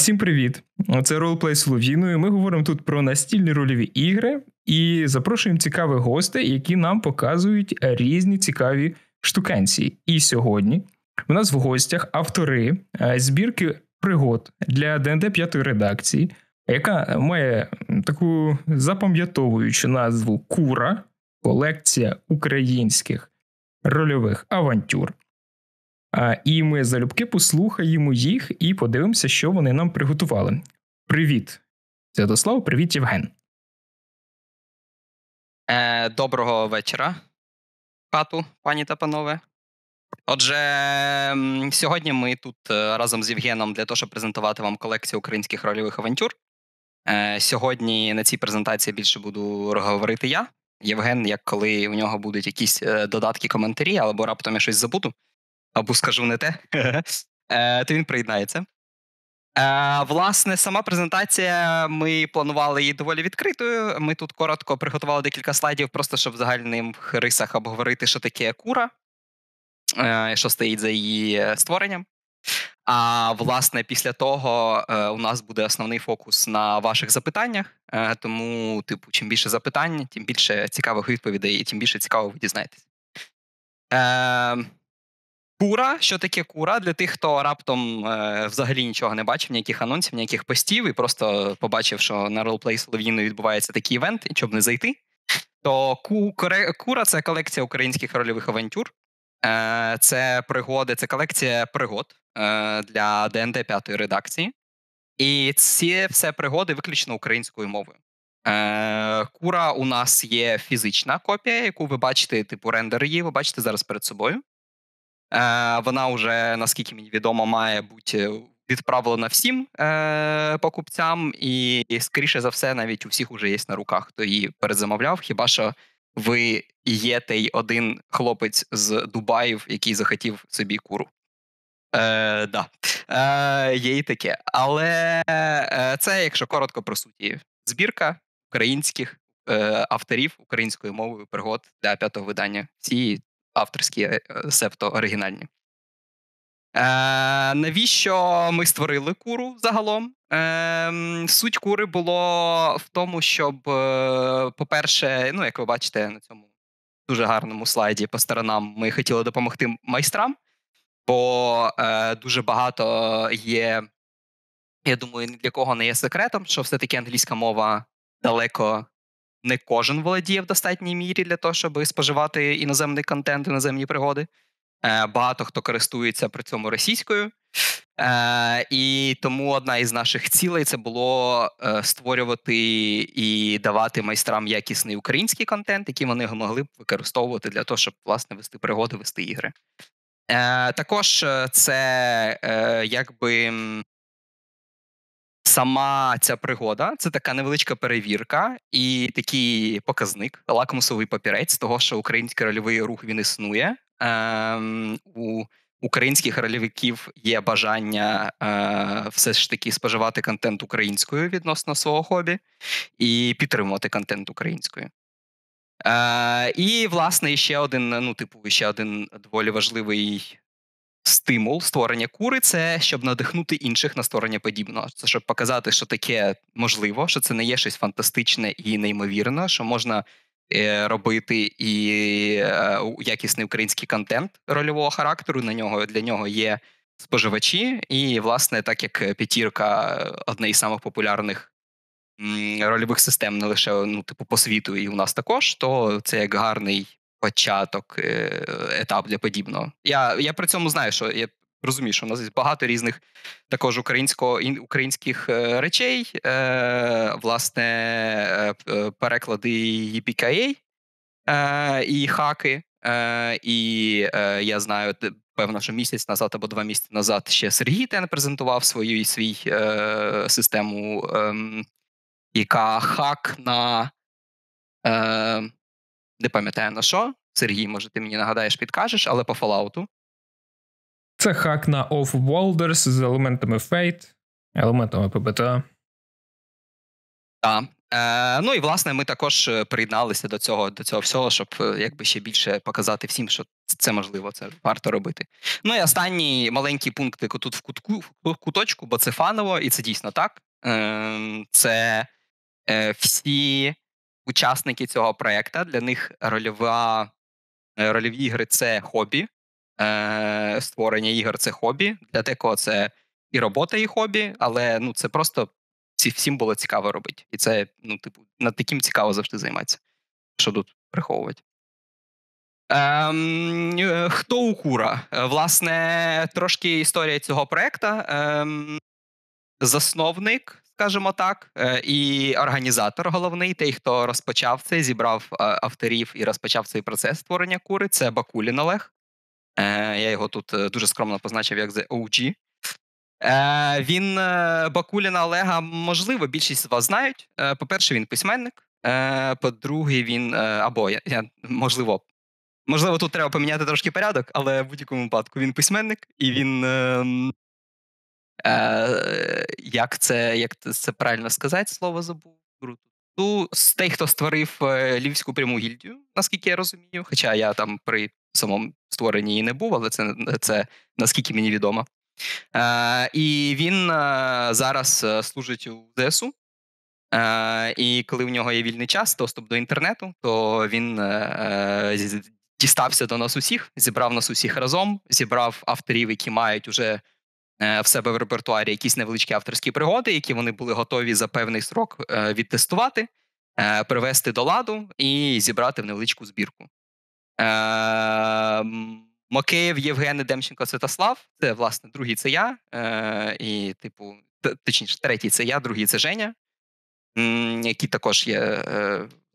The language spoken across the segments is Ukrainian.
Всім привіт! Це Ролплей з Лувіною. Ми говоримо тут про настільні рольові ігри і запрошуємо цікавих гостей, які нам показують різні цікаві штуканці. І сьогодні у нас в гостях автори е, збірки пригод для ДНД п'ятої редакції, яка має таку запам'ятовуючу назву Кура колекція українських рольових авантюр. І ми залюбки послухаємо їх і подивимося, що вони нам приготували. Привіт, Святослав, привіт, Євген. Е, Доброго вечора, хату, пані та панове. Отже, сьогодні ми тут е, разом з Євгеном для того, щоб презентувати вам колекцію українських рольових авантюр. Е, Сьогодні на цій презентації більше буду говорити я. Євген, як коли у нього будуть якісь е, додатки, коментарі або раптом я щось забуду або скажу не те, е, то він приєднається. Е, Власне, сама презентація. Ми планували її доволі відкритою. Ми тут коротко приготували декілька слайдів, просто щоб в загальним рисах обговорити, що таке кура, е, що стоїть за її створенням. А власне, після того е, у нас буде основний фокус на ваших запитаннях. Е, тому, типу, чим більше запитань, тим більше цікавих відповідей, і тим більше цікаво ви дізнаєтесь. Е, Кура, що таке кура для тих, хто раптом е, взагалі нічого не бачив, ніяких анонсів, ніяких постів, і просто побачив, що на ролплей Солов'їну відбувається такий івент, і щоб не зайти. То ку, куре, кура це колекція українських рольових авантюр. Е, Це пригоди, це колекція пригод е, для ДНД п'ятої редакції. І ці все пригоди виключно українською мовою. Е, Кура у нас є фізична копія, яку ви бачите, типу рендер її, ви бачите зараз перед собою. Е, вона вже, наскільки мені відомо, має бути відправлена всім е, покупцям, і, скоріше за все, навіть у всіх уже є на руках, хто її перезамовляв. Хіба що ви є той один хлопець з Дубаїв, який захотів собі куру? Е, да. е, Є і таке. Але е, це, якщо коротко про суті, збірка українських е, авторів українською мовою пригод для п'ятого видання. Всі авторські, е, септо оригінальні. Е, Навіщо ми створили куру загалом? Е, Суть кури було в тому, щоб, е, по-перше, ну, як ви бачите на цьому дуже гарному слайді по сторонам, ми хотіли допомогти майстрам, бо е, дуже багато є. Я думаю, ні для кого не є секретом, що все-таки англійська мова далеко не кожен володіє в достатній мірі для того, щоб споживати іноземний контент, іноземні пригоди. Е, багато хто користується при цьому російською. Е, І тому одна із наших цілей це було е, створювати і давати майстрам якісний український контент, який вони могли б використовувати для того, щоб власне вести пригоди, вести ігри. Е, Також е, це е, якби сама ця пригода це така невеличка перевірка і такий показник, лакмусовий папірець того, що український рольовий рух він існує. Ем, у Українських рольовиків є бажання е, все ж таки споживати контент українською відносно свого хобі і підтримувати контент українською. Е, І, власне, ще один, ну, типу, ще один доволі важливий стимул створення кури це щоб надихнути інших на створення подібного. Це щоб показати, що таке можливо, що це не є щось фантастичне і неймовірне, що можна е, робити і е, якісний український контент рольового характеру. На нього для нього є споживачі, і власне, так як п'ятірка одна із самих популярних рольових систем, не лише ну, типу по світу, і у нас також, то це як гарний початок, е, етап для подібного. Я я при цьому знаю, що я розумію, що у нас багато різних також українсько, українських е, речей, е, власне, е, переклади EPKA е, і хаки. Е, І я знаю, певно, що місяць назад або два місяці назад ще Сергій Тен презентував свою і свій е, систему, ем, яка хак на не пам'ятаю на що. Сергій, може, ти мені нагадаєш, підкажеш, але по Fallout. Це хак на Off Walders з елементами Fate, елементами ПБТА. Так. Е, Ну і власне ми також е, приєдналися до цього до цього всього, щоб е, якби ще більше показати всім, що це можливо, це варто робити. Ну і останній маленький пункт тут в кутку в куточку, бо це фаново, і це дійсно так. Е, Це е, всі учасники цього проекту, для них рольова, е, рольові ігри це хобі, е, створення ігор це хобі. Для декого це і робота, і хобі, але ну, це просто всім було цікаво робити. І це, ну, типу, над таким цікаво завжди займатися, що тут приховувати. Ем, е, Хто у кура? Е, власне, трошки історія цього проекту. Ем, засновник скажімо так, е, і організатор головний, той, хто розпочав це, зібрав е, авторів і розпочав цей процес створення кури. Це Бакулін Олег. Е, я його тут дуже скромно позначив як The OG. Він Бакуліна Олега, можливо, більшість з вас знають. По-перше, він письменник. По-друге, він або я, можливо. Можливо, тут треба поміняти трошки порядок, але в будь-якому випадку він письменник і він ем, Е, Як це як це правильно сказати, слово забув Руту ну, з тих, хто створив е, львівську пряму гільдію, наскільки я розумію. Хоча я там при самому створенні і не був, але це це наскільки мені відомо. Е, І він е, зараз е, служить у ЗСУ. Uh, і коли в нього є вільний час, доступ до інтернету, то він uh, дістався до нас усіх, зібрав нас усіх разом, зібрав авторів, які мають уже Е, в себе в репертуарі якісь невеличкі авторські пригоди, які вони були готові за певний срок е, відтестувати, е, привести до ладу і зібрати в невеличку збірку. Макеєв Євген Демченко Святослав. Це власне другий це я, і типу, точніше, третій це я, другий це Женя, який також є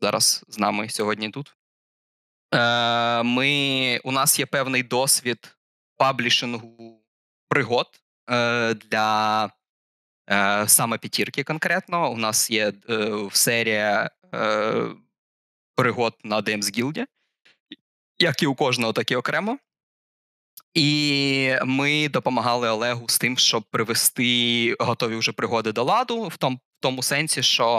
зараз з нами сьогодні тут. Ми, У нас є певний досвід паблішингу пригод Э, для э, саме п'ятірки конкретно. У нас є э, серія пригод на DMS Guild, як і у кожного, так і окремо. І ми допомагали Олегу з тим, щоб привести готові вже пригоди до ладу, в тому, в тому сенсі, що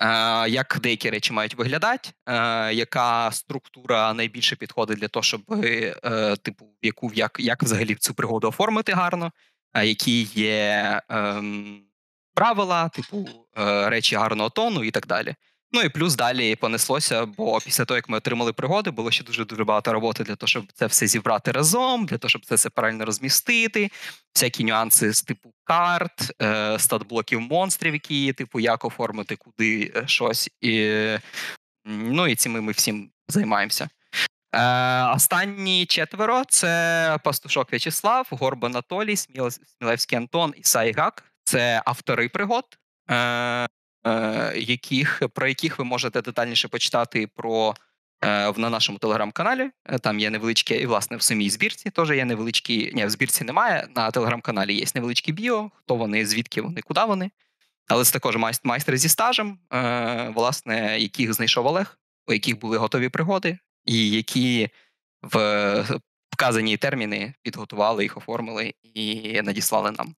е, як деякі речі мають виглядати, е, яка структура найбільше підходить для того, щоб е, типу, яку як, як взагалі цю пригоду оформити гарно які є ем, правила, типу е, речі гарного тону і так далі. Ну і плюс далі понеслося, бо після того, як ми отримали пригоди, було ще дуже дуже багато роботи для того, щоб це все зібрати разом, для того, щоб це все правильно розмістити, всякі нюанси з типу карт, е, статблоків монстрів, які типу як оформити куди е, щось, і ну і цим ми всім займаємося. Е, Останні четверо це Пастушок В'ячеслав, Горб Анатолій, Смілевський Антон і Сайгак. Це автори пригод, е, е, яких, про яких ви можете детальніше почитати про е, на нашому телеграм-каналі. Е, там є невеличке, і власне в самій збірці теж є невеличкі. Ні, в збірці немає. На телеграм-каналі є невеличкі біо, хто вони, звідки вони, куди вони. Але це також майстри зі стажем, е, власне, яких знайшов Олег, у яких були готові пригоди, і які в вказані терміни підготували їх, оформили і надіслали нам.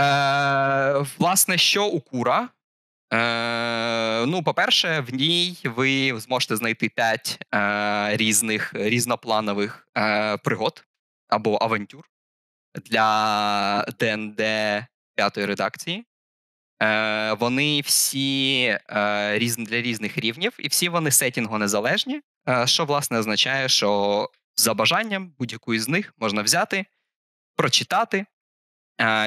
Е, Власне, що у кура? Е, Ну, по-перше, в ній ви зможете знайти 5 е, різних різнопланових е, пригод або авантюр для ДНД п'ятої редакції. Е, вони всі е, різні для різних рівнів, і всі вони сетінго незалежні, е, що власне означає, що за бажанням будь-яку із них можна взяти, прочитати,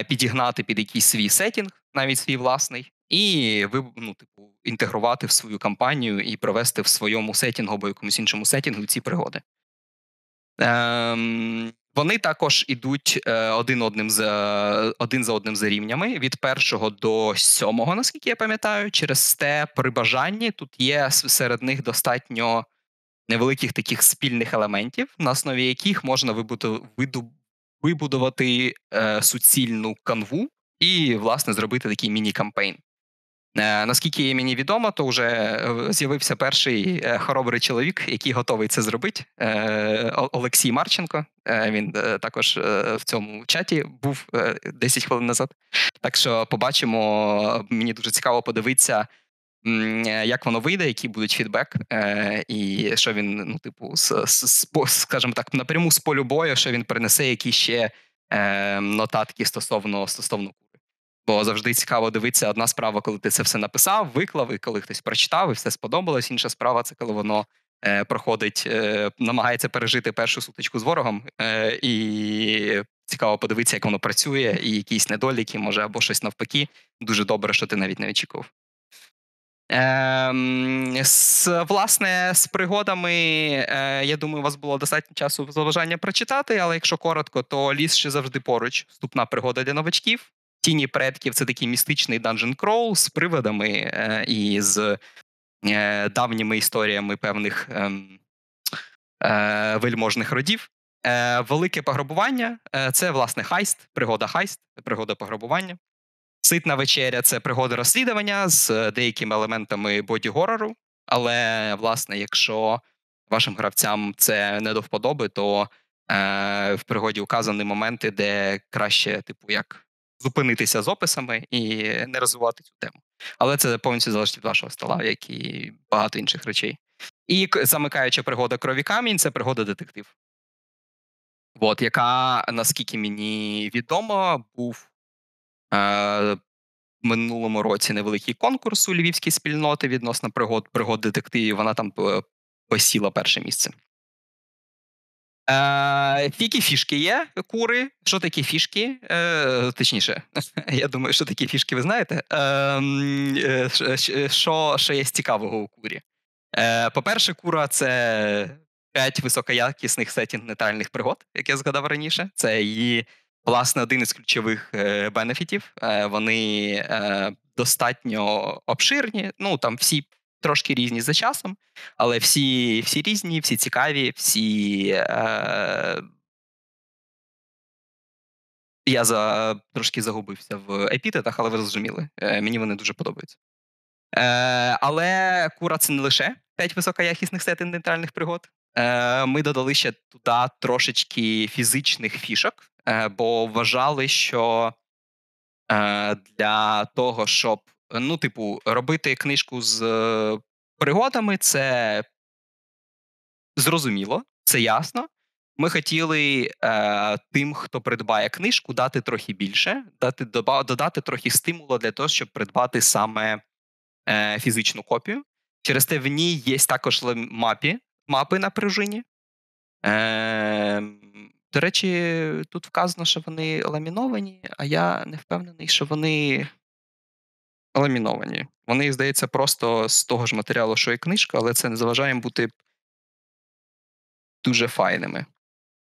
підігнати під якийсь свій сетінг, навіть свій власний, і ну, типу, інтегрувати в свою кампанію і провести в своєму сетінгу або якомусь іншому сетінгу ці пригоди. Ем, вони також ідуть е, один одним за один за одним за рівнями від першого до сьомого, наскільки я пам'ятаю, через те при бажанні тут є серед них достатньо невеликих таких спільних елементів, на основі яких можна вибудувати е, суцільну канву і, власне, зробити такий міні-кампейн. Е, наскільки мені відомо, то вже е, з'явився перший е, хоробрий чоловік, який готовий це зробити. Олексій Марченко. Він також в цьому чаті був 10 хвилин назад. Так що побачимо, мені дуже цікаво подивитися, як воно вийде, які будуть фідбек, і що він, ну, типу, скажімо так, напряму з полю бою, що він принесе, які ще нотатки стосовно стосовно Бо завжди цікаво дивитися одна справа, коли ти це все написав, виклав, і коли хтось прочитав, і все сподобалось. Інша справа це коли воно е, проходить, е, намагається пережити першу сутичку з ворогом, е, і цікаво подивитися, як воно працює, і якісь недоліки, може, або щось навпаки. Дуже добре, що ти навіть не очікував. Ем, з власне з пригодами, е, я думаю, у вас було достатньо часу заважання прочитати, але якщо коротко, то ліс ще завжди поруч. Вступна пригода для новачків. Тіні предків це такий містичний Dungeon Crawl з приводами е, і з е, давніми історіями певних ем, е, вельможних родів. Е, велике пограбування е, це власне хайст, пригода хайст, пригода пограбування. Ситна вечеря це пригода розслідування з деякими елементами боді-горору. Але, власне, якщо вашим гравцям це не до вподоби, то е, в пригоді указані моменти, де краще, типу, як зупинитися з описами і не розвивати цю тему. Але це повністю залежить від вашого стола, як і багато інших речей. І замикаюча пригода крові камінь це пригода детектив. От, яка, наскільки мені відомо, був е, минулому році невеликий конкурс у львівській спільноти відносно пригод пригод детективів. Вона там е, посіла перше місце. Е, Тільки фішки є, кури. Що такі фішки? Е, Точніше, я думаю, що такі фішки ви знаєте. Ем, е, Що ще є цікавого у курі? Е, По-перше, кура це п'ять високоякісних сетінг нейтральних пригод, як я згадав раніше. Це її, власне, один із ключових е, бенефітів. Е, вони е, достатньо обширні. Ну там всі трошки різні за часом, але всі всі різні, всі цікаві, всі. Е, Я за, трошки загубився в епітетах, але ви зрозуміли. Е, мені вони дуже подобаються. Е, Але кура це не лише 5 високоякісних сетин нейтральних пригод. Е, Ми додали ще туди трошечки фізичних фішок, е, бо вважали, що. Е, для того, щоб ну, типу, робити книжку з е, пригодами це зрозуміло, це ясно. Ми хотіли е, тим, хто придбає книжку, дати трохи більше, дати додати трохи стимулу для того, щоб придбати саме е, фізичну копію. Через те в ній є також мапі, мапи на пружині. Е, До речі, тут вказано, що вони ламіновані, а я не впевнений, що вони ламіновані. Вони, здається, просто з того ж матеріалу, що і книжка, але це не заважає бути дуже файними.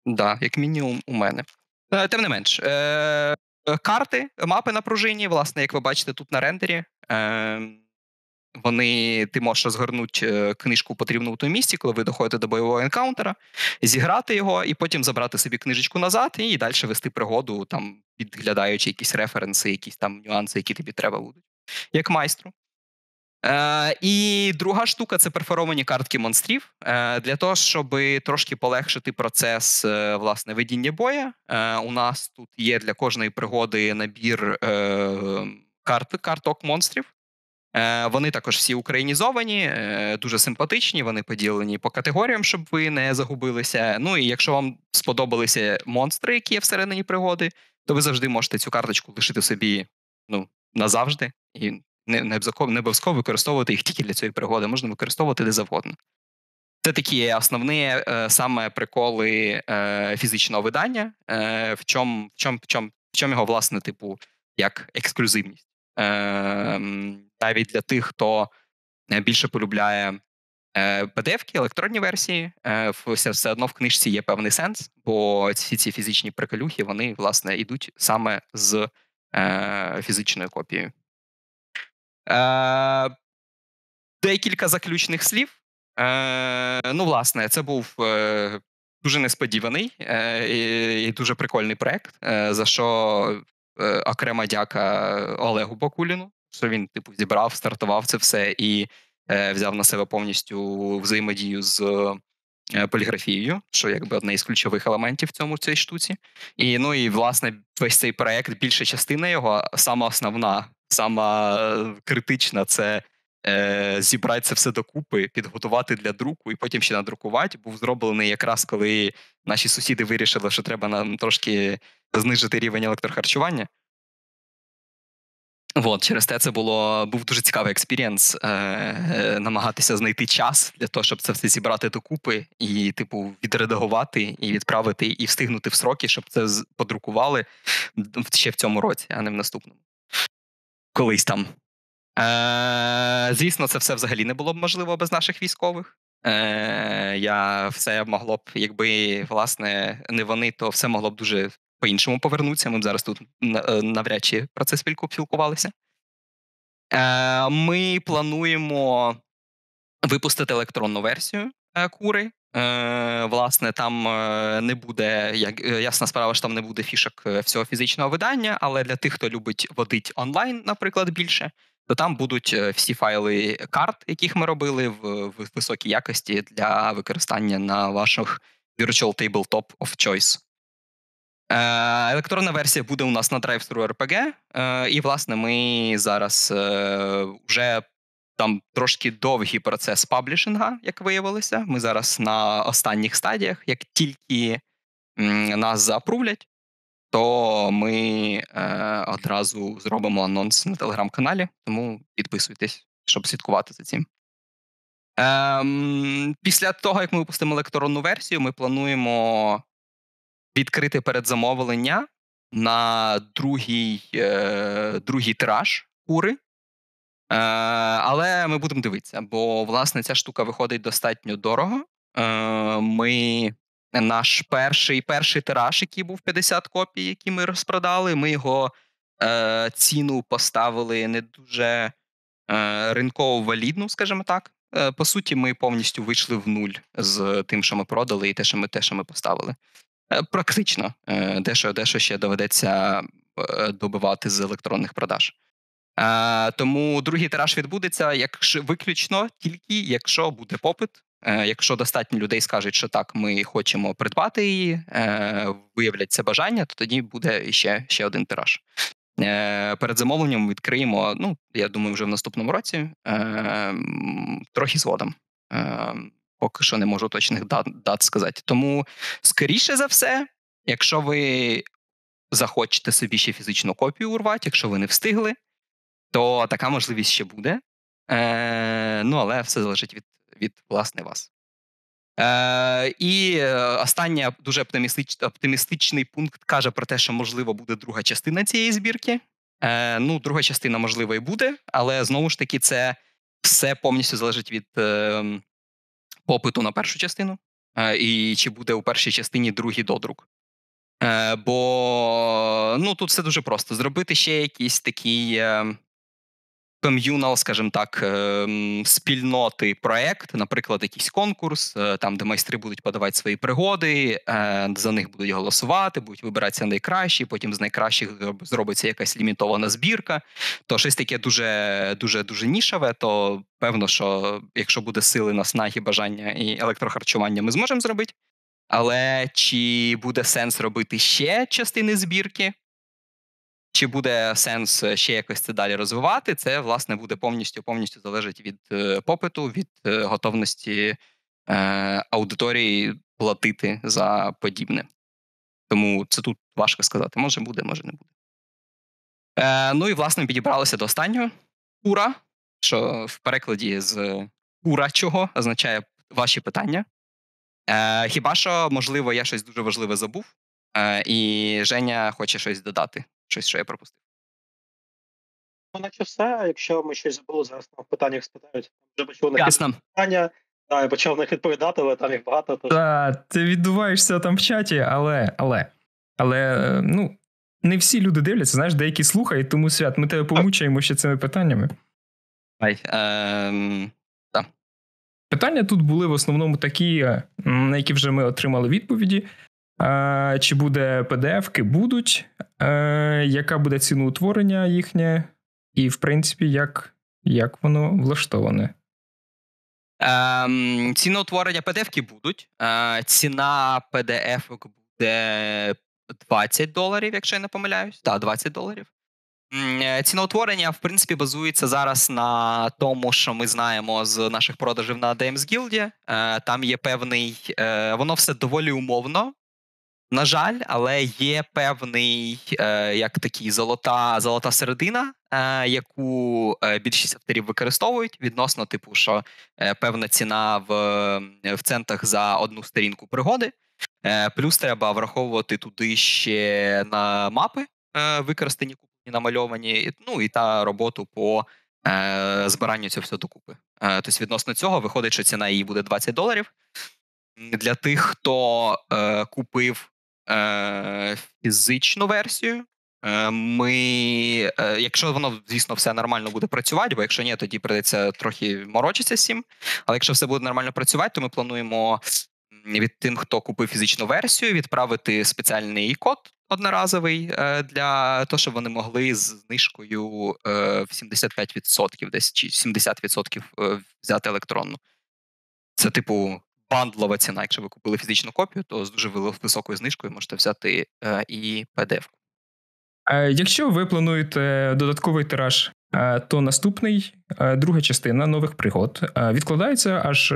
Да, Як мінімум, у мене. Е, тим не менш, е, карти, мапи на пружині, власне, як ви бачите, тут на рендері. Е, вони ти можеш розгорнути книжку потрібну в тому місці, коли ви доходите до бойового енкаунтера, зіграти його і потім забрати собі книжечку назад і далі вести пригоду, там підглядаючи якісь референси, якісь там нюанси, які тобі треба будуть як майстру. Е, І друга штука це перфоровані картки монстрів е, для того, щоб трошки полегшити процес е, власне ведіння боя. Е, у нас тут є для кожної пригоди набір е, карт, карток монстрів. Е, вони також всі українізовані, е, дуже симпатичні. Вони поділені по категоріям, щоб ви не загубилися. Ну і якщо вам сподобалися монстри, які є всередині пригоди, то ви завжди можете цю карточку лишити собі ну, назавжди, і не не обов'язково використовувати їх тільки для цієї пригоди, можна використовувати де завгодно. Це такі основні е, саме приколи е, фізичного видання, е, в чому в чому, в чому, в чому його, власне, типу, як ексклюзивність. Навіть для тих, хто більше полюбляє PDF-ки, електронні версії, все, все одно в книжці є певний сенс, бо всі ці фізичні приколюхи, вони, власне, йдуть саме з Э, фізичною копією. Э, декілька заключних слів. Е, ну, власне, це був. Е, дуже несподіваний е, і дуже прикольний проект, за що окрема дяка Олегу Бакуліну, що він типу зібрав, стартував це все і взяв на себе повністю взаємодію з Э, поліграфією, що якби одне із ключових елементів в цьому в цій штуці. І ну і власне весь цей проект, більша частина його, сама основна, сама е, критична, це е, зібрати це все докупи, підготувати для друку і потім ще надрукувати. Був зроблений якраз коли наші сусіди вирішили, що треба нам трошки знижити рівень електрохарчування. От, через те це було був дуже цікавий експірієнс е, е, намагатися знайти час для того, щоб це все зібрати докупи і, типу, відредагувати і відправити, і встигнути в сроки, щоб це подрукували ще в цьому році, а не в наступному. Колись там. Е, Звісно, це все взагалі не було б можливо без наших військових. Е, Я все могло б, якби власне не вони, то все могло б дуже по-іншому повернуться. Ми б зараз тут е, навряд чи про це спільку спілкувалися. Е, ми плануємо випустити електронну версію е, кури. Власне, там не буде як ясна справа, що там не буде фішок всього фізичного видання, але для тих, хто любить водить онлайн, наприклад, більше, то там будуть всі файли карт, яких ми робили в високій якості для використання на ваших virtual tabletop of choice. Е, електронна версія буде у нас на DriveThru RPG, е, і, власне, ми зараз е, вже там трошки довгий процес паблішинга, як виявилося. Ми зараз на останніх стадіях, як тільки нас заапрувлять, то ми одразу зробимо анонс на телеграм-каналі, тому підписуйтесь, щоб слідкувати за цим. Ем, Після того, як ми випустимо електронну версію, ми плануємо відкрити передзамовлення на другий е, другий тираж кури. Е, але ми будемо дивитися, бо власне ця штука виходить достатньо дорого. Е, Ми наш перший перший тираж, який був 50 копій, які ми розпродали, ми його е, ціну поставили не дуже е, ринково валідну, скажімо так. Е, по суті, ми повністю вийшли в нуль з тим, що ми продали, і те, що ми те, що ми поставили. Е, практично е, дещо дещо ще доведеться е, добивати з електронних продаж. Тому другий тираж відбудеться якщо виключно тільки якщо буде попит. Якщо достатньо людей скажуть, що так, ми хочемо придбати її, виявлять це бажання, то тоді буде ще ще один тираж. Перед замовленням відкриємо. Ну я думаю, вже в наступному році трохи згодом поки що не можу точних дат, дат сказати. Тому, скоріше за все, якщо ви захочете собі ще фізичну копію урвати, якщо ви не встигли, то така можливість ще буде. Е, Ну, але все залежить від, від власне вас. Е, І е, останній дуже оптимістич, оптимістичний пункт каже про те, що можливо буде друга частина цієї збірки. Е, Ну, друга частина можливо і буде, але знову ж таки, це все повністю залежить від ем, попиту на першу частину, е, і чи буде у першій частині другий додрук. Е, бо ну, тут все дуже просто. Зробити ще якийсь такий е, ком'юнал, скажімо так, ем, спільноти проект, наприклад, якийсь конкурс, е, там де майстри будуть подавати свої пригоди, е, за них будуть голосувати, будуть вибиратися найкращі. Потім з найкращих зробиться якась лімітована збірка. То щось таке дуже дуже дуже нішеве. То певно, що якщо буде сили, на снаги, бажання і електрохарчування, ми зможемо зробити. Але чи буде сенс робити ще частини збірки? Чи буде сенс е, ще якось це далі розвивати? Це власне буде повністю повністю залежить від е, попиту, від е, готовності аудиторії платити за подібне. Тому це тут важко сказати. Може буде, може не буде. Е, Ну і власне підібралися до останнього кура, що в перекладі з кура чого означає ваші питання. Е, Хіба що, можливо, я щось дуже важливе забув, е, і Женя хоче щось додати щось, що я пропустив. Ну, наче все. Якщо ми щось забули, зараз нам в питаннях спитають. Вже почув на питання. Да, я почав них відповідати, але там їх багато. Тож... Так, ти відбуваєшся там в чаті, але, але, але, ну, не всі люди дивляться, знаєш, деякі слухають, тому свят, ми тебе помучаємо ще цими питаннями. Ай, ем, Питання тут були в основному такі, на які вже ми отримали відповіді. Е, чи буде PDF-ки? Будуть. Е, яка буде ціна утворення їхнє, і, в принципі, як як воно влаштоване? Ем, Ціноутворення PDF-ки будуть. Е, ціна PDF-ок буде 20 доларів, якщо я не помиляюсь. Так, 20 доларів. Е, Ціноутворення, в принципі, базується зараз на тому, що ми знаємо з наших продажів на DMS Guild. Там є певний, воно все доволі умовно. На жаль, але є певний е, як такий золота золота середина, е, яку е, більшість авторів використовують відносно типу, що е, певна ціна в в центах за одну сторінку пригоди. Е, плюс треба враховувати туди ще на мапи е, використані купні, намальовані, ну і та роботу по збиранню цього всього докупи. Тобто, відносно цього виходить, що ціна її буде 20 доларів. Для тих, хто купив е, фізичну версію. Е, ми, е, якщо воно, звісно, все нормально буде працювати, бо якщо ні, тоді придеться трохи морочитися з Але якщо все буде нормально працювати, то ми плануємо від тим, хто купив фізичну версію, відправити спеціальний код одноразовий е, для того, щоб вони могли з знижкою в 75% десь чи 70% взяти електронну. Це типу бандлова ціна. Якщо ви купили фізичну копію, то з дуже високою знижкою можете взяти е, і PDF. Е, якщо ви плануєте додатковий тираж, е, то наступний друга частина нових пригод відкладається аж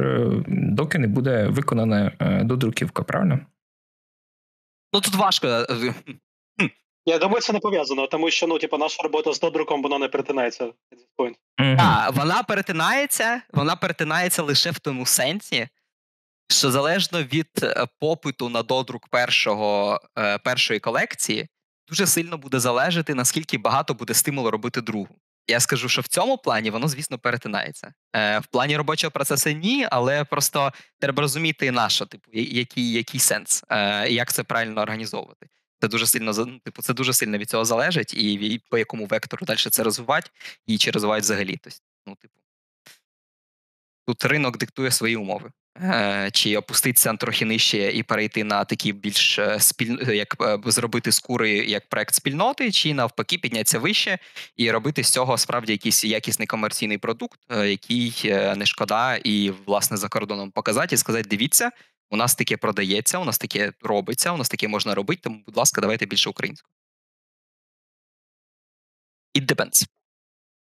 доки не буде виконана додруківка, правильно? Ну тут важко. Я думаю, це не пов'язано, тому що ну, типу, наша робота з додруком вона не перетинається. Mm-hmm. А, вона перетинається, вона перетинається лише в тому сенсі, що залежно від е, попиту на додрук першого, е, першої колекції, дуже сильно буде залежати, наскільки багато буде стимулу робити другу. Я скажу, що в цьому плані воно, звісно, перетинається. Е, в плані робочого процесу ні, але просто треба розуміти на що, типу, який який сенс, як це правильно організовувати. Це дуже сильно ну, типу, це дуже сильно від цього залежить, і, і по якому вектору далі це розвивати, і чи розвивають взагалі. Тобто, ну, типу, Тут ринок диктує свої умови. Е, чи опуститься трохи нижче і перейти на такі більш е, спільно, е, як зробити скури як проект спільноти, чи навпаки піднятися вище і робити з цього справді якийсь якісний комерційний продукт, який не шкода, і власне за кордоном показати і сказати: дивіться, у нас таке продається, у нас таке робиться, у нас таке можна робити. Тому, будь ласка, давайте більше українського. It depends.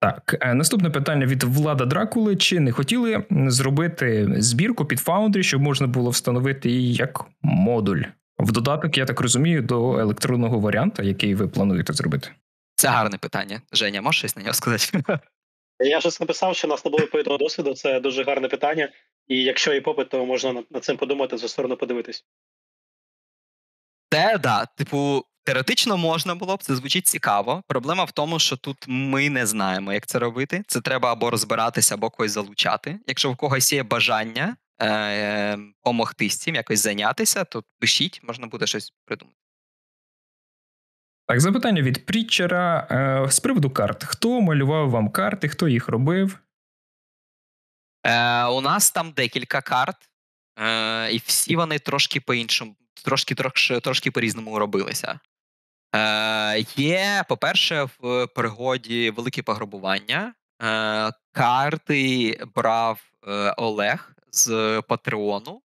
Так, е, наступне питання від Влада Дракули: чи не хотіли зробити збірку під Foundry, щоб можна було встановити її як модуль? В додаток, я так розумію, до електронного варіанта, який ви плануєте зробити? Це гарне питання. Женя, можеш щось на нього сказати? Я щось написав, що у нас не було відповідного досвіду. Це дуже гарне питання. І якщо є попит, то можна над цим подумати за сторону подивитись. Це да, типу, Теоретично можна було б, це звучить цікаво. Проблема в тому, що тут ми не знаємо, як це робити. Це треба або розбиратися, або когось залучати. Якщо в когось є бажання е, помогти з цим, якось зайнятися, то пишіть, можна буде щось придумати. Так, запитання від Прітчера е, з приводу карт. Хто малював вам карти, хто їх робив? Е, У нас там декілька карт, е, і всі вони трошки по іншому, трошки трошки, трошки по-різному робилися. Е, є, по-перше, в пригоді великі пограбування. Е, карти брав е, Олег з Патреону,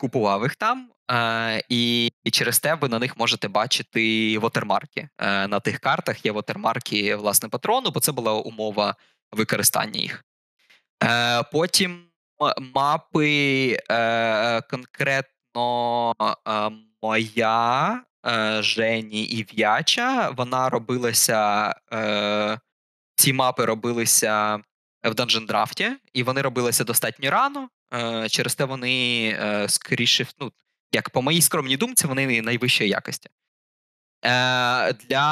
купував їх там, і, через те ви на них можете бачити вотермарки. На тих картах є вотермарки власне патрону, бо це була умова використання їх. Потім мапи конкретно моя Е, Жені і В'яча. Вона робилася. Е, Ці мапи робилися в Dungeon Draft, і вони робилися достатньо рано. Е, Через те вони е, скоріше, ну, як по моїй скромній думці, вони найвищої якості. Е, для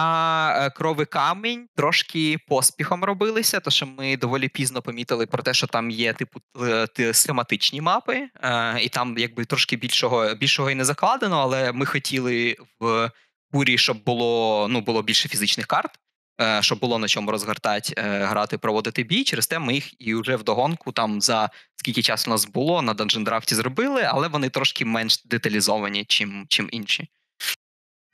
е, крови камінь трошки поспіхом робилися, тому що ми доволі пізно помітили про те, що там є типу схематичні мапи, е, і там якби трошки більшого більшого і не закладено, але ми хотіли в бурі, щоб було ну, було більше фізичних карт, щоб було на чому розгортати, грати, проводити бій. Через те ми їх і вже вдогонку там за скільки часу у нас було на Dungeon Draft зробили, але вони трошки менш деталізовані, чим, чим інші.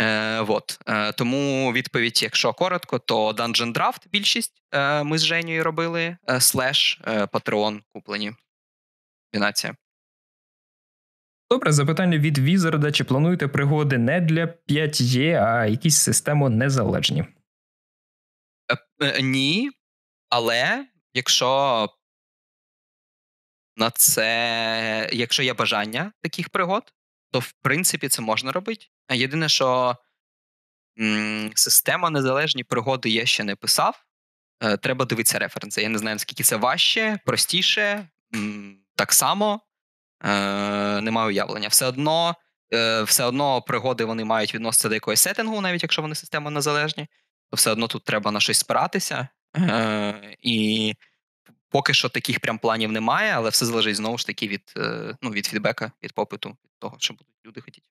Е, вот. Е, тому відповідь, якщо коротко, то Dungeon Draft більшість е, ми з Женєю робили, е, слеш е, Patreon куплені. Комбінація. Добре, запитання від Візарда. Чи плануєте пригоди не для 5 є е, а якісь системо незалежні? Ні. Але якщо на це, якщо є бажання таких пригод, то в принципі це можна робити. Єдине, що м- система незалежні пригоди я ще не писав. Е, треба дивитися референси. Я не знаю, наскільки це важче, простіше, м- так само е, немає уявлення. Все одно е, все одно пригоди вони мають відноситися до якогось сеттингу, навіть якщо вони система незалежні, то все одно тут треба на щось спиратися. Е, і Поки що таких прям планів немає, але все залежить знову ж таки від е, ну, від фідбека, від попиту, від того, що будуть люди хотіти.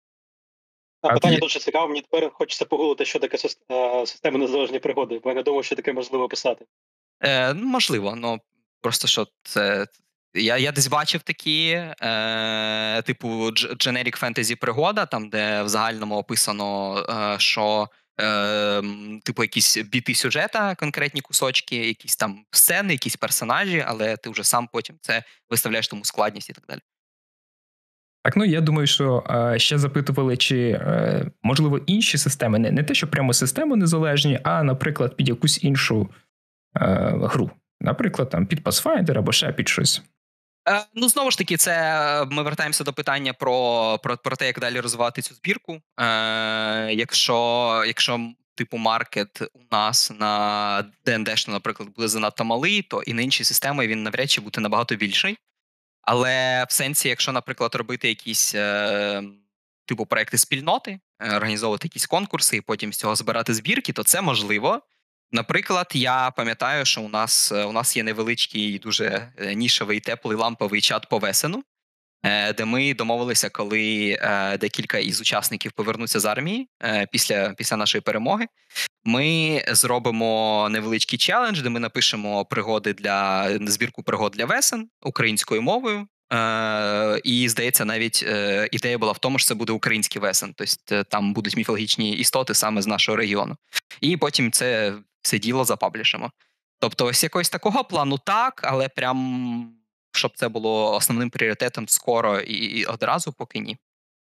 А Питання ти... дуже цікаве. Мені тепер хочеться погулити, що таке е, система незалежні пригоди, бо я не думав, що таке можливо писати. Е, ну, Можливо, ну просто що це. Я я десь бачив такі, е, типу, generic fantasy пригода, там, де в загальному описано, е, що е, типу якісь біти сюжета, конкретні кусочки, якісь там сцени, якісь персонажі, але ти вже сам потім це виставляєш тому складність і так далі. Так, ну я думаю, що е, ще запитували, чи е, можливо інші системи, не, не те, що прямо систему незалежні, а, наприклад, під якусь іншу е, гру. Наприклад, там під Pathfinder або ще під щось. Е, ну, знову ж таки, це е, ми вертаємося до питання про про, про те, як далі розвивати цю збірку. Е, Якщо якщо типу маркет у нас на ДНД, наприклад, буде занадто малий, то і на інші системи він навряд чи буде набагато більший. Але в сенсі, якщо, наприклад, робити якісь е, типу проекти спільноти, е, організовувати якісь конкурси і потім з цього збирати збірки, то це можливо. Наприклад, я пам'ятаю, що у нас е, у нас є невеличкий, дуже е, нішевий, теплий ламповий чат по весену, Е, де ми домовилися, коли е, декілька із учасників повернуться з армії е, після після нашої перемоги. Ми зробимо невеличкий челендж, де ми напишемо пригоди для збірку пригод для весен українською мовою. і здається, навіть ідея була в тому, що це буде український весен, тобто там будуть міфологічні істоти саме з нашого регіону, і потім це все діло запаблішимо. Тобто, ось якогось такого плану так, але прям щоб це було основним пріоритетом скоро і, і одразу, поки ні.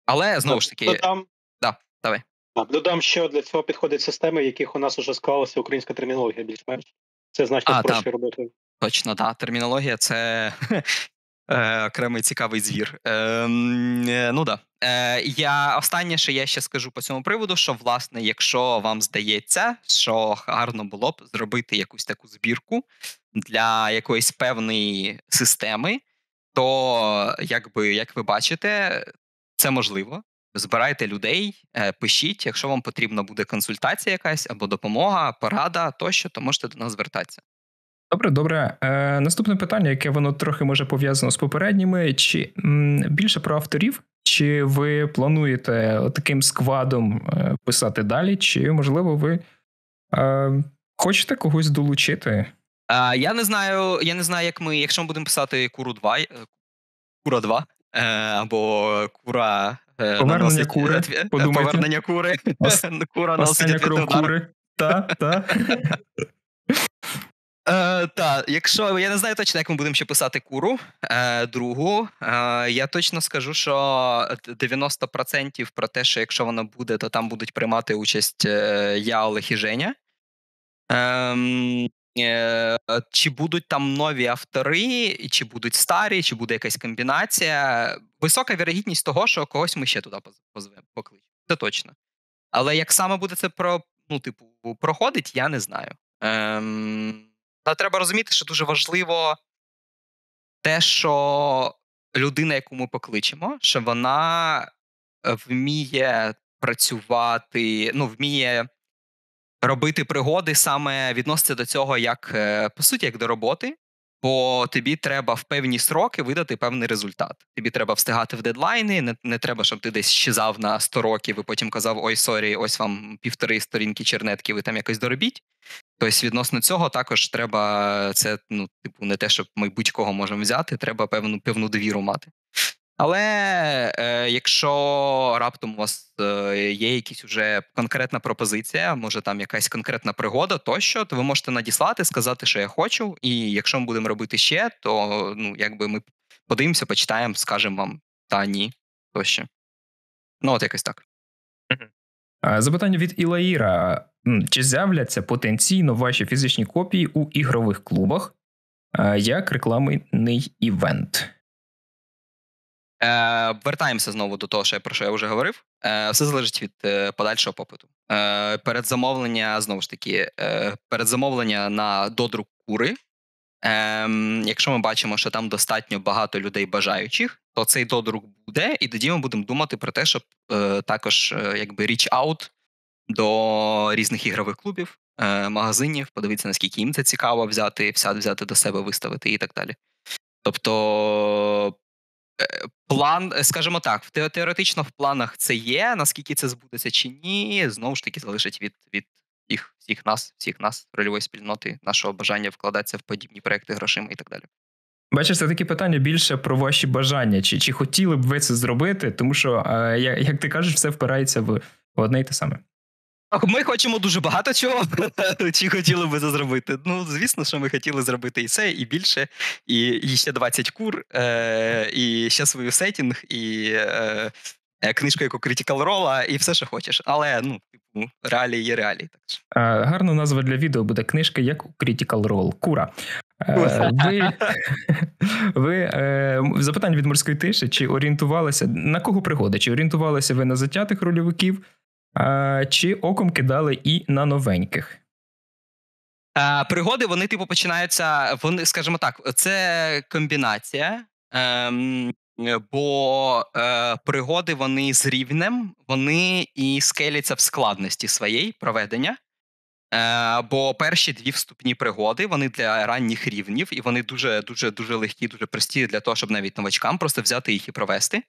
Але знову ж таки, додам, да, давай. додам, що для цього підходить системи, яких у нас вже склалася українська термінологія більш-менш. Це значно проще роботи. Точно, так. Да. Термінологія це е, окремий цікавий звір. Ем, е, ну да. Е, я останнє, що я ще скажу по цьому приводу: що, власне, якщо вам здається, що гарно було б зробити якусь таку збірку для якоїсь певної системи, то якби як ви бачите, це можливо. Збирайте людей, е, пишіть. Якщо вам потрібна буде консультація, якась або допомога, порада тощо, то можете до нас звертатися. Добре, добре. Е, Наступне питання, яке воно трохи може пов'язано з попередніми, чи м, більше про авторів, чи ви плануєте таким складом е, писати далі, чи можливо ви е, хочете когось долучити а, Я не знаю, я не знаю, як ми, якщо ми будемо писати куру 2, е, кура 2 е, або кура. Е, повернення кури. Подумайте. Повернення кури. Ос... Кура носить кров кури. Та, та. Е, Та, якщо я не знаю точно, як ми будемо ще писати куру е, другу, е, я точно скажу, що 90% про те, що якщо вона буде, то там будуть приймати участь е, я, Олег і Женя. Е, Е, чи будуть там нові автори, чи будуть старі, чи буде якась комбінація? Висока вірогідність того, що когось ми ще туди позвемо, покличемо. Це точно. Але як саме буде це про, ну, типу, проходить, я не знаю. Ем, Але треба розуміти, що дуже важливо те, що людина, яку ми покличемо, що вона е, вміє працювати, ну, вміє робити пригоди саме відноситься до цього, як е, по суті, як до роботи. Бо тобі треба в певні сроки видати певний результат. Тобі треба встигати в дедлайни, не, не треба, щоб ти десь щезав на 100 років і потім казав: Ой, сорі, ось вам півтори сторінки чернетки, ви там якось доробіть. Тобто, відносно цього, також треба це, ну, типу, не те, щоб ми будь-кого можемо взяти, треба певну певну довіру мати. Але е, якщо раптом у вас е, є якісь уже конкретна пропозиція, може там якась конкретна пригода, тощо, то ви можете надіслати, сказати, що я хочу. І якщо ми будемо робити ще, то ну якби ми подивимося, почитаємо, скажемо вам та ні, тощо. Ну, от якось так. Е, запитання від Ілаїра: чи з'являться потенційно ваші фізичні копії у ігрових клубах е, як рекламний івент? Е, Вертаємося знову до того, що я про що я вже говорив. Е, Все залежить від е, подальшого попиту. Е, Передзамовлення знову ж таки, е, передзамовлення на додрук кури. Е, якщо ми бачимо, що там достатньо багато людей бажаючих, то цей додрук буде, і тоді ми будемо думати про те, щоб е, також е, якби річ аут до різних ігрових клубів, е, магазинів, подивитися, наскільки їм це цікаво взяти, взяти до себе, виставити і так далі. Тобто Е, план, е, скажімо так, теоретично в планах це є. Наскільки це збудеться чи ні, знову ж таки залежить від від їх всіх нас, всіх нас, рольової спільноти, нашого бажання вкладатися в подібні проекти грошима і так далі. Бачиш, це таке питання більше про ваші бажання, чи чи хотіли б ви це зробити, тому що, е, як ти кажеш, все впирається в одне і те саме. Ми хочемо дуже багато чого. Чи хотіли би це зробити? Ну, звісно, що ми хотіли зробити і це, і більше, і, і ще 20 кур, е, і ще свою сетінг, і е, книжку, яку Critical Role, і все, що хочеш. Але ну, типу, реалії є реалії. А, е, гарна назва для відео буде книжка, як у Critical Role. Кура. Е, ви ви е, запитання від морської тиші: чи орієнтувалися на кого пригоди? Чи орієнтувалися ви на затятих рольовиків, чи оком кидали і на новеньких? Пригоди вони, типу, починаються. Вони, скажімо так, це комбінація. Ем, Бо е, пригоди вони з рівнем, вони і скеляться в складності своєї проведення. Е, Бо перші дві вступні пригоди вони для ранніх рівнів, і вони дуже дуже дуже легкі, дуже прості для того, щоб навіть новачкам просто взяти їх і провести.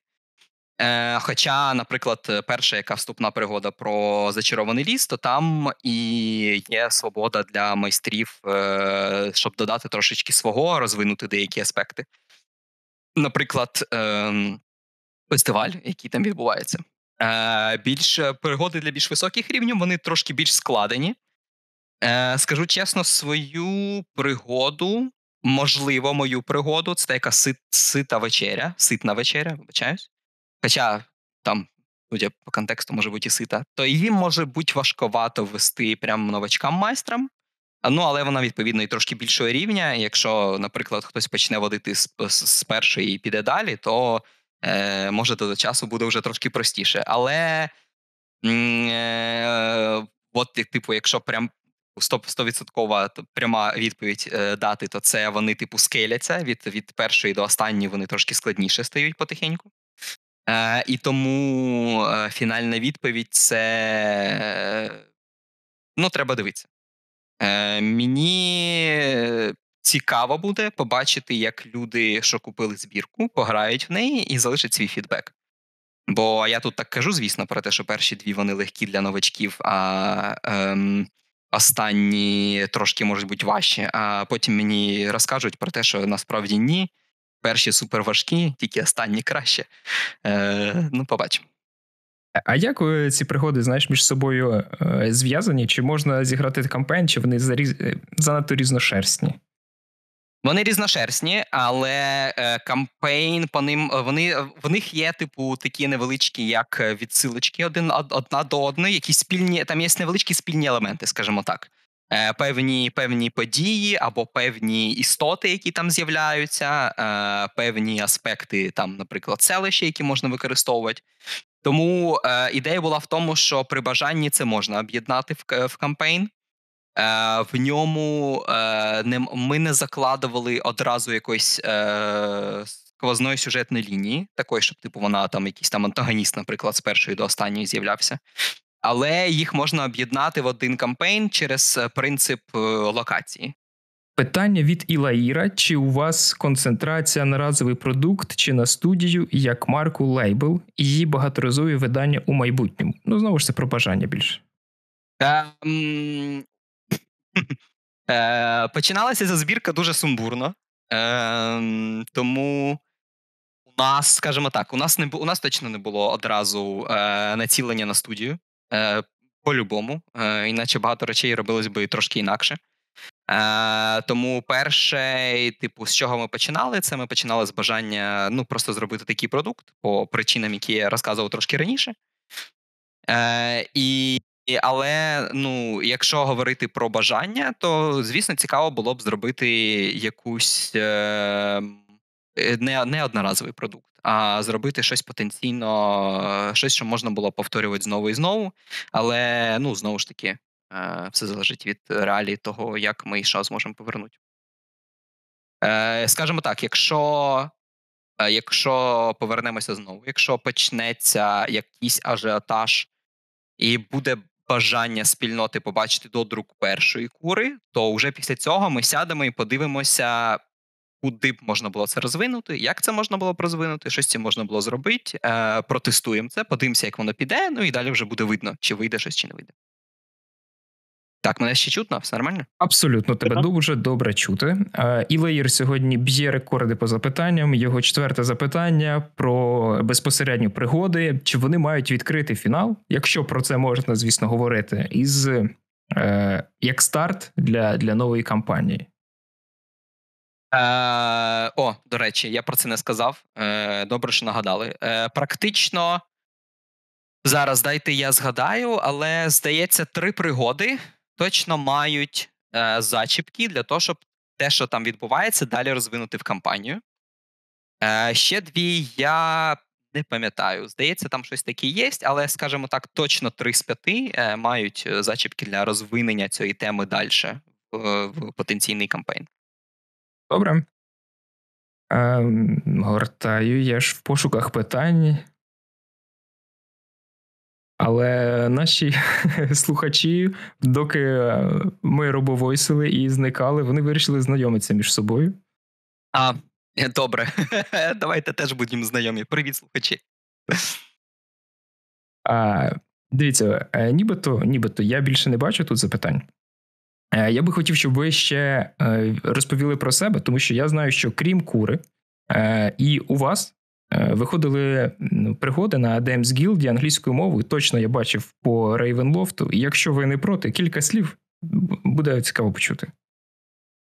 Е, Хоча, наприклад, перша яка вступна пригода про зачарований ліс, то там і є свобода для майстрів, е, щоб додати трошечки свого, розвинути деякі аспекти. Наприклад, е, фестиваль, який там відбувається, Е, більш пригоди для більш високих рівнів, вони трошки більш складені. Е, Скажу чесно, свою пригоду, можливо, мою пригоду, це така сит, сита вечеря, ситна вечеря, вибачаюсь хоча там. Судя по контексту може бути і сита, то її може бути важковато вести прям новачкам-майстрам. Ну але вона відповідно і трошки більшого рівня. Якщо, наприклад, хтось почне водити з, з першої і піде далі, то е, може до часу буде вже трошки простіше. Але е, от, типу, якщо прям 100% пряма відповідь е, дати, то це вони типу скеляться від від першої до останньої, вони трошки складніше стають потихеньку. Е, і тому е, фінальна відповідь це е, ну, треба дивитися. Мені цікаво буде побачити, як люди, що купили збірку, пограють в неї і залишать свій фідбек. Бо я тут так кажу, звісно, про те, що перші дві вони легкі для новачків, а ем, останні трошки можуть бути важчі. А потім мені розкажуть про те, що насправді ні перші суперважкі, тільки останні краще. Е, Ну, побачимо. А як е, ці пригоди, знаєш, між собою е, е, зв'язані? Чи можна зіграти кампейн, чи вони заріз... занадто різношерстні? Вони різношерстні, але е, кампейн по ним вони в них є, типу, такі невеличкі, як відсилочки один одна до одної, якісь спільні. Там є невеличкі спільні елементи, скажімо так. Е, певні певні події або певні істоти, які там з'являються, е, певні аспекти, там, наприклад, селища, які можна використовувати. Тому е, ідея була в тому, що при бажанні це можна об'єднати в кампейн. В ньому ми не закладували одразу якоїсь сквозної сюжетної лінії, такої, щоб типу вона там якийсь там антагоніст, наприклад, з першої до останньої з'являвся але їх можна об'єднати в один кампейн через е, принцип е, локації. Питання від Ілаїра: чи у вас концентрація на разовий продукт чи на студію як марку лейбл, і її багаторазові видання у майбутньому? Ну знову ж це про бажання більше. Ем, е, починалася ця збірка дуже сумбурно, ем, тому у нас, скажімо так, у нас не у нас точно не було одразу націлення на студію. Е, по-любому, е, іначе багато речей робилось би трошки інакше. Е, тому перше, типу, з чого ми починали, це ми починали з бажання ну, просто зробити такий продукт по причинам, які я розказував трошки раніше. і Але ну, якщо говорити про бажання, то звісно цікаво було б зробити якусь Е, не не одноразовий продукт, а зробити щось потенційно, е, щось, що можна було повторювати знову і знову. Але ну знову ж таки, е, все залежить від реалії того, як ми і що зможемо повернути. Скажімо так, якщо. Якщо повернемося знову, якщо почнеться якийсь ажіотаж і буде бажання спільноти побачити додрук першої кури, то вже після цього ми сядемо і подивимося, Куди б можна було це розвинути, як це можна було б розвинути, що з цим можна було зробити. Е, протестуємо це, подивимося, як воно піде, ну і далі вже буде видно, чи вийде щось, чи не вийде. Так, мене ще чутно, все нормально? Абсолютно, тебе так. дуже добре чути. Е, Ілеєр сьогодні б'є рекорди по запитанням. Його четверте запитання про безпосередні пригоди, чи вони мають відкрити фінал, якщо про це можна, звісно, говорити, із е, як старт для, для нової кампанії. Е, О, до речі, я про це не сказав. Е, Добре, що нагадали. Е, Практично зараз дайте я згадаю, але здається, три пригоди точно мають е, зачіпки для того, щоб те, що там відбувається, далі розвинути в кампанію. Е, Ще дві я не пам'ятаю. Здається, там щось таке є, але, скажімо так, точно три з п'яти е, мають е, зачіпки для розвинення цієї теми далі е, в потенційний кампейн. Добре. А, ем, Гортаю я ж в пошуках питань. Але наші слухачі, доки е, ми робовойсили і зникали, вони вирішили знайомитися між собою. А, е, добре. Давайте теж будемо знайомі. Привіт, слухачі. А, Дивіться, е, нібито, нібито я більше не бачу тут запитань. Е, я би хотів, щоб ви ще е, розповіли про себе, тому що я знаю, що крім кури, е, і у вас виходили пригоди на Адам's Guild англійською мовою. Точно я бачив по Ravenloft. І Якщо ви не проти, кілька слів буде цікаво почути.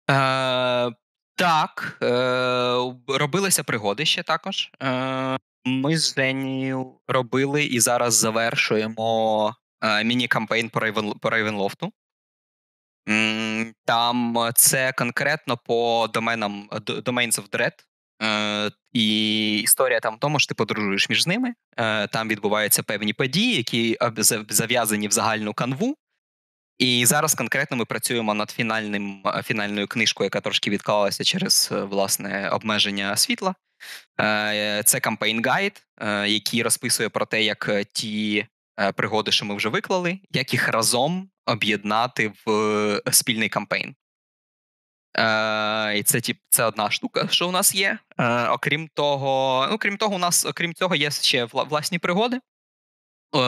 Е, Так, е, робилися пригоди ще також. Е, Ми з Женію робили і зараз завершуємо міні-кампейн по Ravenloft. Там е, це конкретно по доменам Domains of Dread. Е, і історія там в тому, що ти подорожуєш між ними. Е, там відбуваються певні події, які зав'язані в загальну канву. І зараз конкретно ми працюємо над фінальним, фінальною книжкою, яка трошки відклалася через власне обмеження світла. Це кампейн-гайд, який розписує про те, як ті Е, пригоди, що ми вже виклали, як їх разом об'єднати в е, спільний кампейн. Е, і це тип, це одна штука, що у нас є. Окрім того, ну крім того, у нас окрім цього є ще власні пригоди.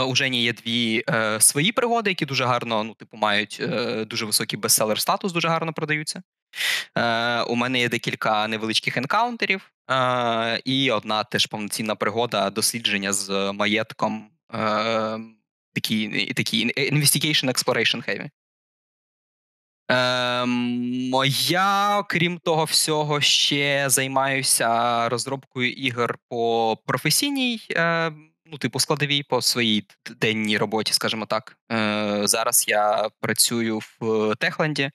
У Жені є дві е, свої пригоди, які дуже гарно, ну, типу, мають е, дуже високий бестселер статус, дуже гарно продаються. Е, У мене є декілька невеличких енкаунтерів, е, і одна теж повноцінна пригода дослідження з маєтком э, такие, е, Investigation Exploration Heavy. Ем, Я, крім того всього, ще займаюся розробкою ігор по професійній, е, ну, типу, складовій, по своїй денній роботі, скажімо так. Е, Зараз я працюю в Техленді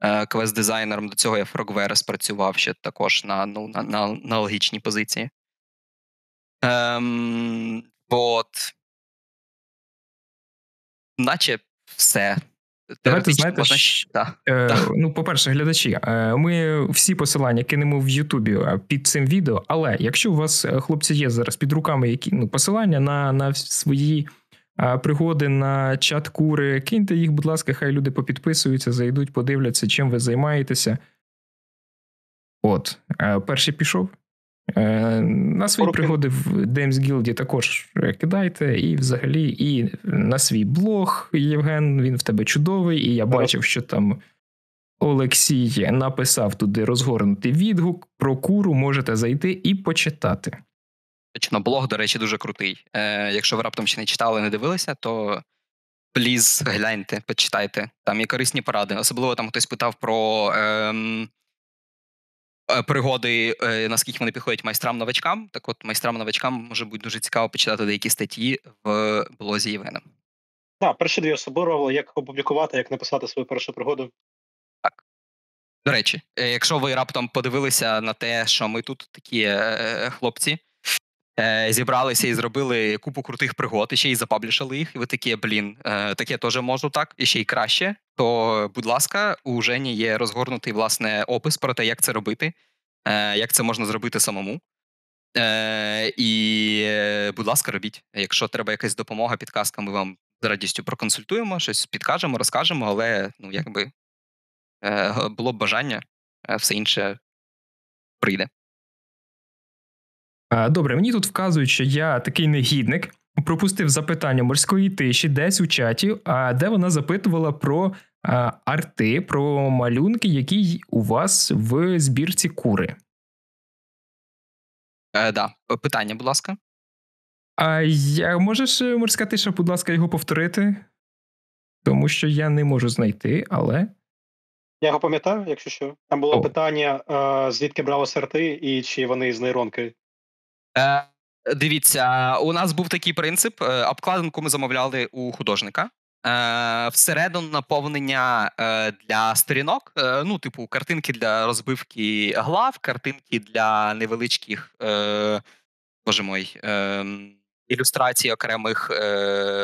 е, квест-дизайнером. До цього я в спрацював ще також на ну, на, на, на логічній позиції. Ем, Бо от... Наче все. Давайте знаєте, що... да, е, да. ну, по-перше, глядачі, е, ми всі посилання кинемо в Ютубі е, під цим відео. Але якщо у вас, е, хлопці, є зараз під руками які ну, посилання на на свої е, пригоди на чат кури, киньте їх, будь ласка, хай люди попідписуються, зайдуть, подивляться, чим ви займаєтеся. От, е, перший пішов. Е, на свої пригоди в Games Guild також е, кидайте, і взагалі, і на свій блог Євген, він в тебе чудовий, і я бачив, що там Олексій написав туди розгорнутий відгук. Про куру можете зайти і почитати. Точно, ну, блог, до речі, дуже крутий. Е, Якщо ви раптом ще не читали, не дивилися, то пліз гляньте, почитайте. Там є корисні поради. Особливо там хтось питав про. Е, Е, пригоди, е, наскільки вони підходять майстрам новачкам. Так от майстрам-новачкам може бути дуже цікаво почитати деякі статті в блозі Євгена. Так, да, перші дві особливо, як опублікувати, як написати свою першу пригоду. Так. До речі, е, якщо ви раптом подивилися на те, що ми тут такі хлопці. Е, зібралися і зробили купу крутих пригод, і ще й запаблішали їх. І ви такі, блін, е, таке теж можу так, і ще й краще. То, будь ласка, у Жені є розгорнутий власне опис про те, як це робити, е, як це можна зробити самому. І, будь ласка, робіть. Якщо треба якась допомога, підказка, ми вам з радістю проконсультуємо, щось підкажемо, розкажемо, але ну, якби було б бажання, все інше прийде. Е, добре, мені тут вказують, що я такий негідник. Пропустив запитання морської тиші десь у чаті, де вона запитувала про е, арти, про малюнки, які у вас в збірці кури. Е, Да, питання, будь ласка. А я, Можеш е, морська тиша, будь ласка, його повторити? Тому що я не можу знайти, але. Я його пам'ятаю, якщо що. Там було О. питання, звідки бралося арти, і чи вони з нейронки. Е, дивіться, у нас був такий принцип: е, обкладинку ми замовляли у художника. Е, всередину наповнення для сторінок, ну, типу, картинки для розбивки глав, картинки для невеличких, боже мой, ілюстрацій окремих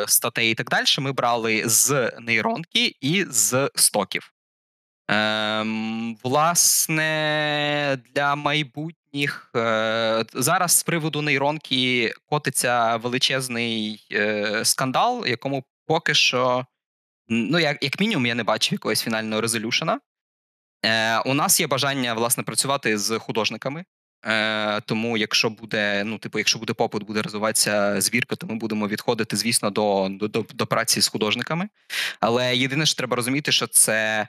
статей і так далі. Ми брали з нейронки і з стоків. Ем, Власне, для майбутніх е, зараз з приводу нейронки котиться величезний е, скандал, якому поки що, ну як як мінімум, я не бачив якогось фінального резолюшена. Е, У нас є бажання власне працювати з художниками. Е, Тому, якщо буде, ну типу, якщо буде попит, буде розвиватися звірка, то ми будемо відходити, звісно, до, до, до, до праці з художниками. Але єдине, що треба розуміти, що це.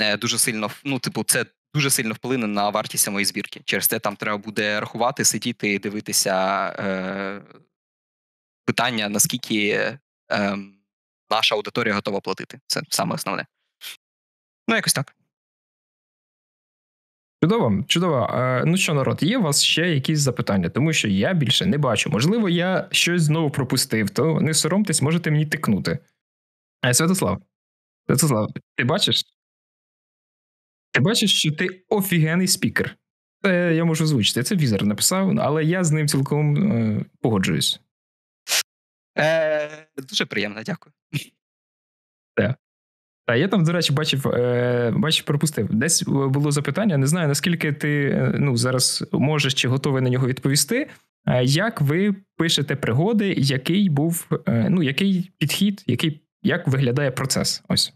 Е, дуже сильно ну, типу, це дуже сильно вплине на вартість самої збірки. Через те там треба буде рахувати, сидіти, і дивитися е, питання, наскільки е, ем, наша аудиторія готова платити. Це саме основне. Ну, якось так. Чудово, чудово. Е, ну що, народ, є у вас ще якісь запитання, тому що я більше не бачу. Можливо, я щось знову пропустив, то не соромтесь, можете мені тикнути. Е, Святослав, Святослав, ти бачиш? Ти бачиш, що ти офігенний спікер. Це я можу озвучити. Це візер написав, але я з ним цілком е, погоджуюсь. Е, Дуже приємно, дякую. Так. Та я там, до речі, бачив, е, бачив, пропустив. Десь е, було запитання. Не знаю, наскільки ти е, ну, зараз можеш чи готовий на нього відповісти. Е, як ви пишете пригоди, який був, ну, який підхід, який, як виглядає процес? Ось.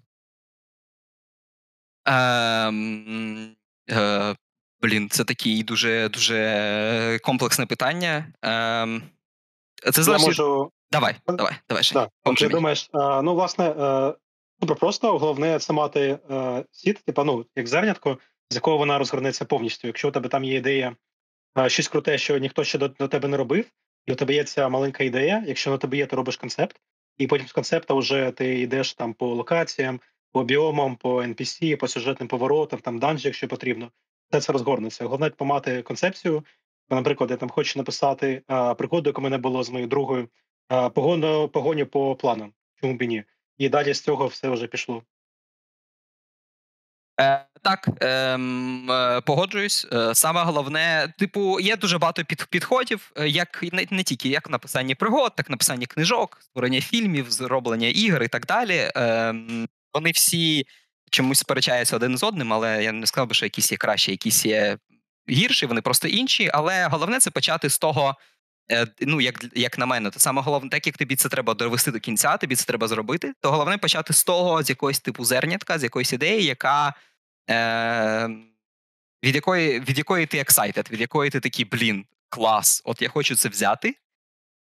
Е, э, Блін, це такий дуже дуже комплексне питання. Це значить... можу... Давай, давай, давай ще. Да. Ти думаєш, ну, власне, э, супер просто, головне це мати е, сіт, типа, ну, як зернятко, з якого вона розгорнеться повністю. Якщо у тебе там є ідея, е, щось круте, що ніхто ще до, до тебе не робив, і у тебе є ця маленька ідея, якщо на тебе є, ти робиш концепт, і потім з концепта вже ти йдеш там по локаціям по біомам, по NPC, по сюжетним поворотам, там данжі, якщо потрібно, все це розгорнеться. Головне помати концепцію. Наприклад, я там хочу написати а, пригоду, яку мене було з моєю другою а, погону, погоню по планам, чому б і ні. І далі з цього все вже пішло. Е, Так, ем, е, погоджуюсь. Е, саме головне, типу, є дуже багато під, підходів, е, як не, не тільки як написання пригод, так написання книжок, створення фільмів, зроблення ігор і так далі. Е, вони всі чомусь сперечаються один з одним, але я не сказав би, що якісь є кращі, якісь є гірші, вони просто інші. Але головне це почати з того. Е, ну, як як на мене, то саме головне, так як тобі це треба довести до кінця, тобі це треба зробити, то головне почати з того, з якоїсь типу зернятка, з якоїсь ідеї, яка е, від якої від якої ти ексайтед, від якої ти такий блін, клас, от я хочу це взяти,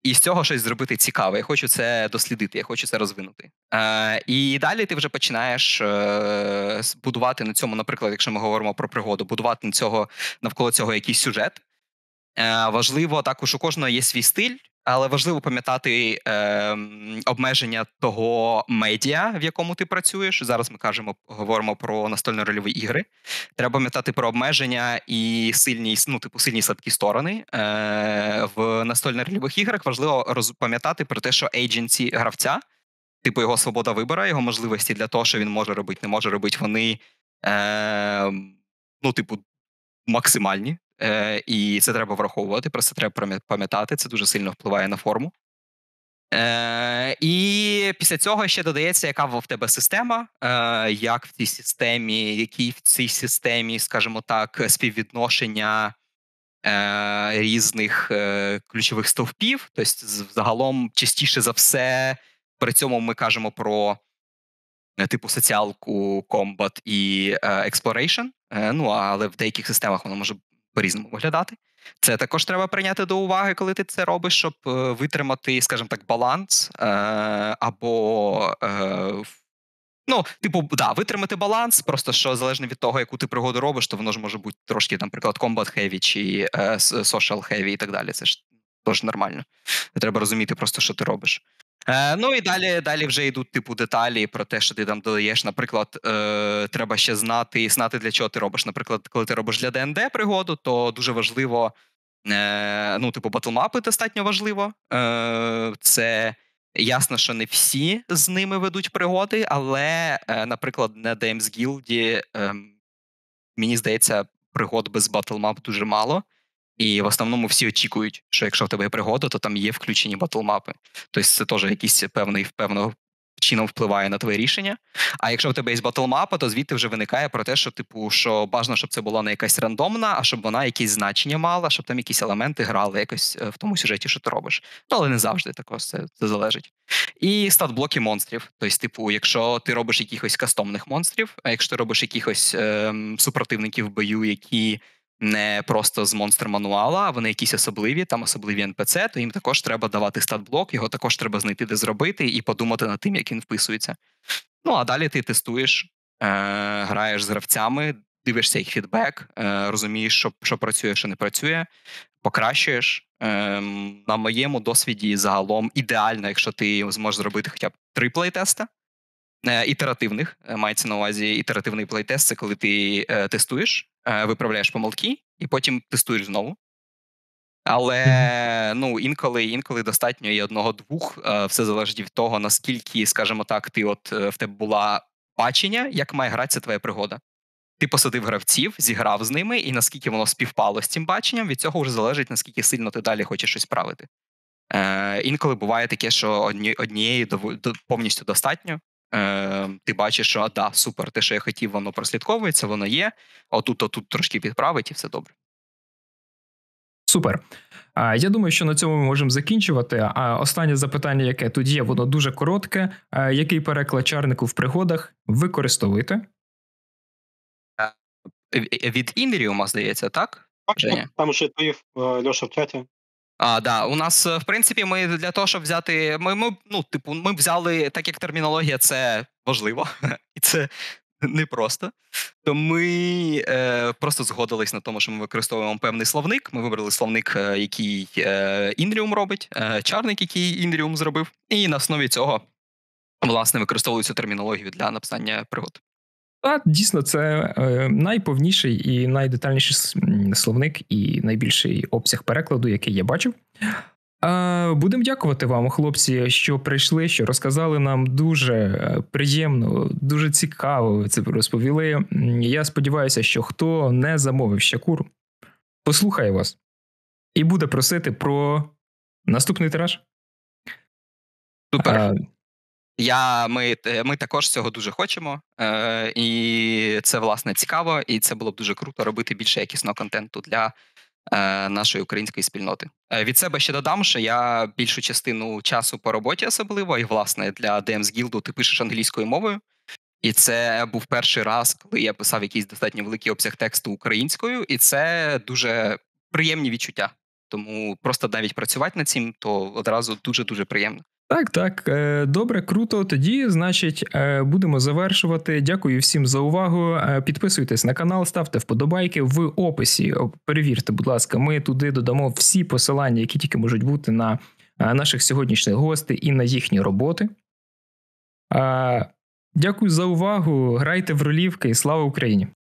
і з цього щось зробити цікаве. Я хочу це дослідити, я хочу це розвинути. Е, І далі ти вже починаєш е, будувати на цьому, наприклад, якщо ми говоримо про пригоду, будувати на цього навколо цього якийсь сюжет. Е, Важливо також у кожного є свій стиль. Але важливо пам'ятати е, обмеження того медіа, в якому ти працюєш. Зараз ми кажемо, говоримо про настольно-рольові ігри. Треба пам'ятати про обмеження і сильні ну, типу сильні слабкі сторони. Е, В настольно-рольових іграх важливо пам'ятати про те, що ейдженсі гравця, типу його свобода вибора, його можливості для того, що він може робити, не може робити, вони е, ну, типу, максимальні. Е, і це треба враховувати, про це треба пам'ятати, це дуже сильно впливає на форму. Е, І після цього ще додається, яка в тебе система, е, як в цій системі, які в цій системі, скажімо так, співвідношення е, різних е, ключових стовпів. Тобто, загалом, частіше за все, при цьому ми кажемо про. Е, типу соціалку, комбат і exploration. Е, ну але в деяких системах воно може по-різному виглядати. Це також треба прийняти до уваги, коли ти це робиш, щоб е, витримати, скажімо так, баланс е, або е, Ну, типу, да, витримати баланс, просто що залежно від того, яку ти пригоду робиш, то воно ж може бути трошки, наприклад, комбат Хеві чи social heavy і так далі. Це ж теж нормально. Треба розуміти просто, що ти робиш. Е, Ну і далі далі вже йдуть типу деталі про те, що ти там додаєш. Наприклад, е, треба ще знати, і знати для чого ти робиш. Наприклад, коли ти робиш для ДНД пригоду, то дуже важливо. Е, ну, типу, батлмапи достатньо важливо. Е, Це ясно, що не всі з ними ведуть пригоди, але, е, наприклад, на DMs Guild, е, мені здається, пригод без батлмап дуже мало. І в основному всі очікують, що якщо в тебе є пригода, то там є включені батлмапи. Тобто це теж якийсь певний певного чином впливає на твоє рішення. А якщо в тебе є батлмапа, то звідти вже виникає про те, що типу, що бажано, щоб це була не якась рандомна, а щоб вона якісь значення мала, щоб там якісь елементи грали якось е, в тому сюжеті, що ти робиш. Ну але не завжди також це, це залежить. І статблоки монстрів. Тобто, типу, якщо ти робиш якихось кастомних монстрів, а якщо ти робиш якихось ем, супротивників в бою, які не просто з монстр мануала, а вони якісь особливі, там особливі НПЦ, то їм також треба давати стат-блок, його також треба знайти, де зробити, і подумати над тим, як він вписується. Ну а далі ти тестуєш, е, граєш з гравцями, дивишся їх фідбек, е, розумієш, що що працює, що не працює, покращуєш. Е, на моєму досвіді загалом ідеально, якщо ти зможеш зробити хоча б три плейтеста, Е, ітеративних е, мається на увазі ітеративний плейтест, це коли ти е, тестуєш, виправляєш помилки і потім тестуєш знову. Але ну, інколи інколи достатньо і одного-двох. Все залежить від того, наскільки, скажімо так, ти от в тебе була бачення, як має гратися твоя пригода. Ти посадив гравців, зіграв з ними, і наскільки воно співпало з цим баченням, від цього вже залежить, наскільки сильно ти далі хочеш щось правити. Е, Інколи буває таке, що однієї повністю достатньо е, ти бачиш, що а, да, супер, те, що я хотів, воно прослідковується, воно є. Отут, отут трошки підправить, і все добре. Супер. Я думаю, що на цьому ми можемо закінчувати. А останнє запитання, яке тут є, воно дуже коротке. Який переклад чарнику в пригодах використовуєте? Е, від Іміріума, здається, так? Там ще твоїв е, Льоша в чаті. А, да, у нас е, в принципі ми для того, щоб взяти. Ми ми ну, типу, ми взяли, так як термінологія, це важливо, і це непросто. То ми е, просто згодились на тому, що ми використовуємо певний словник. Ми вибрали словник, е, який е, Індріум робить, е, чарник, який інріум зробив, і на основі цього власне використовували цю термінологію для написання пригод. А дійсно це е, найповніший і найдетальніший словник, і найбільший обсяг перекладу, який я бачив. Будемо дякувати вам, хлопці, що прийшли, що розказали нам дуже е, приємно, дуже цікаво це розповіли. Я сподіваюся, що хто не замовив ще кур, послухає вас і буде просити про наступний тираж. Супер. Я, Ми ми також цього дуже хочемо, е, і це власне цікаво, і це було б дуже круто робити більше якісного контенту для е, нашої української спільноти. Е, від себе ще додам, що я більшу частину часу по роботі, особливо, і власне для DMS Guild ти пишеш англійською мовою. І це був перший раз, коли я писав якийсь достатньо великий обсяг тексту українською, і це дуже приємні відчуття. Тому просто навіть працювати над цим, то одразу дуже дуже приємно. Так, так, е, добре, круто. Тоді, значить, е, будемо завершувати. Дякую всім за увагу. Е, підписуйтесь на канал, ставте вподобайки в описі. Перевірте, будь ласка, ми туди додамо всі посилання, які тільки можуть бути на наших сьогоднішніх гостей і на їхні роботи. Дякую за увагу. Грайте в ролівки слава Україні!